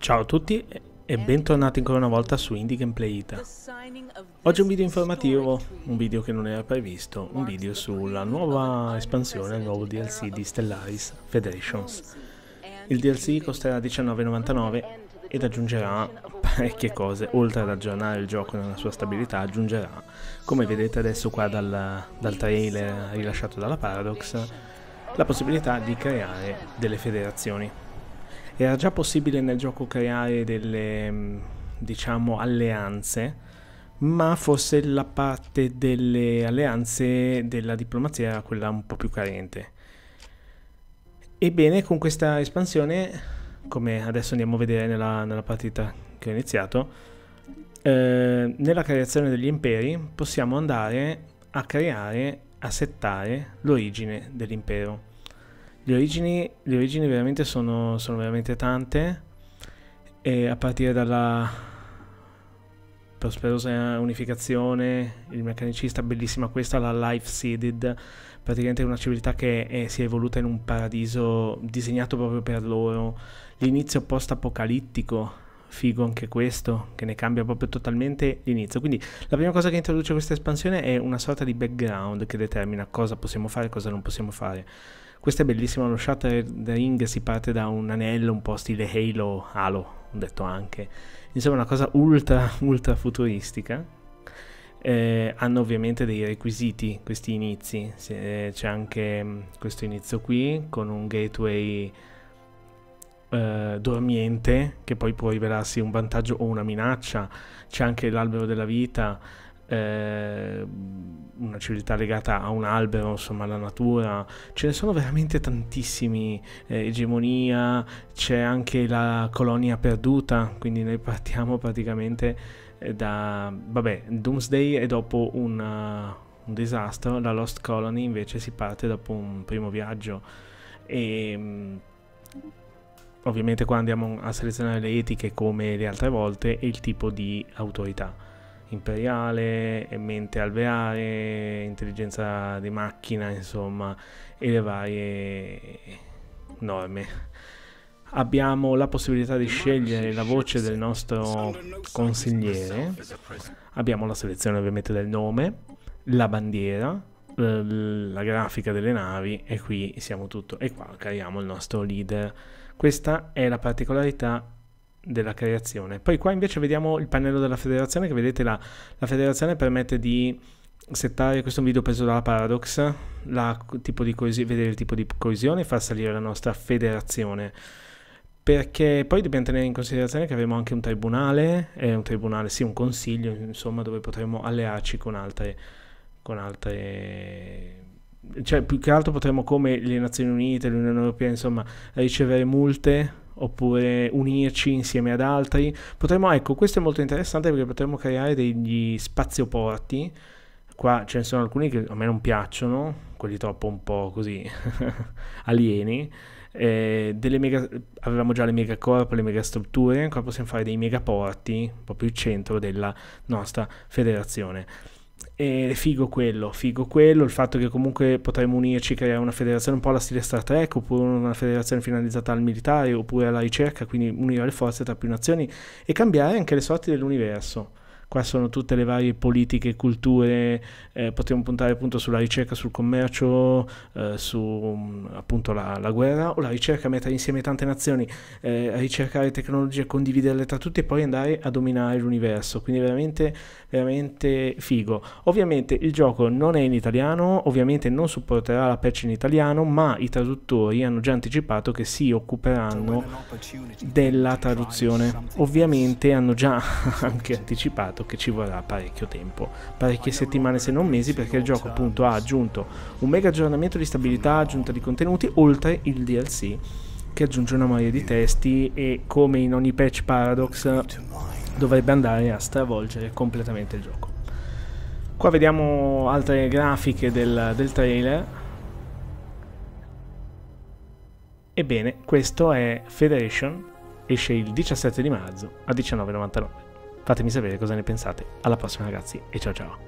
Ciao a tutti e eh? bentornati ancora una volta su Indie Gameplay Ita. Oggi un video informativo, un video che non era previsto, un video sulla nuova espansione, il nuovo DLC di Stellaris Federations. Il DLC costerà 19,99 ed aggiungerà parecchie cose, oltre ad aggiornare il gioco nella sua stabilità, aggiungerà, come vedete adesso qua dal, dal trailer rilasciato dalla Paradox, la possibilità di creare delle federazioni era già possibile nel gioco creare delle, mm, diciamo, alleanze, ma forse la parte delle alleanze della diplomazia era quella un po' più carente. Ebbene, con questa espansione, come adesso andiamo a vedere nella, nella partita che ho iniziato, eh, nella creazione degli imperi possiamo andare a creare, a settare l'origine dell'impero. Le origini, le origini veramente sono, sono veramente tante, e a partire dalla prosperosa unificazione, il meccanicista, bellissima questa, la Life Seeded, praticamente una civiltà che eh, si è evoluta in un paradiso disegnato proprio per loro, l'inizio post-apocalittico figo anche questo, che ne cambia proprio totalmente l'inizio. Quindi la prima cosa che introduce questa espansione è una sorta di background che determina cosa possiamo fare e cosa non possiamo fare. Questo è bellissimo, lo Shattered Ring si parte da un anello un po' stile Halo, Halo, ho detto anche. Insomma una cosa ultra, ultra futuristica. Eh, hanno ovviamente dei requisiti questi inizi, eh, c'è anche mm, questo inizio qui con un gateway eh, dormiente, che poi può rivelarsi un vantaggio o una minaccia, c'è anche l'albero della vita, eh, una civiltà legata a un albero, insomma alla natura, ce ne sono veramente tantissimi, eh, egemonia, c'è anche la colonia perduta, quindi noi partiamo praticamente eh, da, vabbè, Doomsday è dopo una, eh, un disastro, la Lost Colony invece si parte dopo un primo viaggio e mm, Ovviamente qua andiamo a selezionare le etiche come le altre volte e il tipo di autorità. Imperiale, mente alveare, intelligenza di macchina, insomma, e le varie norme. Abbiamo la possibilità di scegliere la voce del nostro consigliere. Abbiamo la selezione ovviamente del nome, la bandiera, la grafica delle navi e qui siamo tutto. E qua creiamo il nostro leader questa è la particolarità della creazione. Poi qua invece vediamo il pannello della federazione che vedete là. La federazione permette di settare, questo è un video preso dalla Paradox, la, vedere il tipo di coesione e far salire la nostra federazione. Perché poi dobbiamo tenere in considerazione che avremo anche un tribunale, eh, un tribunale, sì, un consiglio, insomma, dove potremo allearci con altre, con altre cioè più che altro potremmo come le Nazioni Unite, l'Unione Europea, insomma, ricevere multe oppure unirci insieme ad altri. Potremmo, ecco, questo è molto interessante perché potremmo creare degli spazioporti. Qua ce ne sono alcuni che a me non piacciono, quelli troppo un po' così alieni. Eh, mega, avevamo già le megacorp, le megastrutture, ancora possiamo fare dei megaporti, proprio il centro della nostra federazione. E figo quello, figo quello, il fatto che comunque potremmo unirci, creare una federazione un po' alla stile Star Trek, oppure una federazione finalizzata al militare, oppure alla ricerca, quindi unire le forze tra più nazioni e cambiare anche le sorti dell'universo qua sono tutte le varie politiche, culture, eh, potremmo puntare appunto sulla ricerca, sul commercio, eh, su mm, appunto la, la, guerra o la ricerca, mettere insieme tante nazioni, eh, ricercare tecnologie, condividerle tra tutti e poi andare a dominare l'universo, quindi veramente, veramente figo. Ovviamente il gioco non è in italiano, ovviamente non supporterà la patch in italiano, ma i traduttori hanno già anticipato che si occuperanno della traduzione. Ovviamente hanno già anche anticipato dato che ci vorrà parecchio tempo, parecchie settimane se non mesi, perché il gioco appunto ha aggiunto un mega aggiornamento di stabilità, aggiunta di contenuti, oltre il DLC che aggiunge una marea di testi e come in ogni patch Paradox dovrebbe andare a stravolgere completamente il gioco. Qua vediamo altre grafiche del, del trailer. Ebbene, questo è Federation, esce il 17 di marzo a 19,99. Fatemi sapere cosa ne pensate. Alla prossima ragazzi e ciao ciao.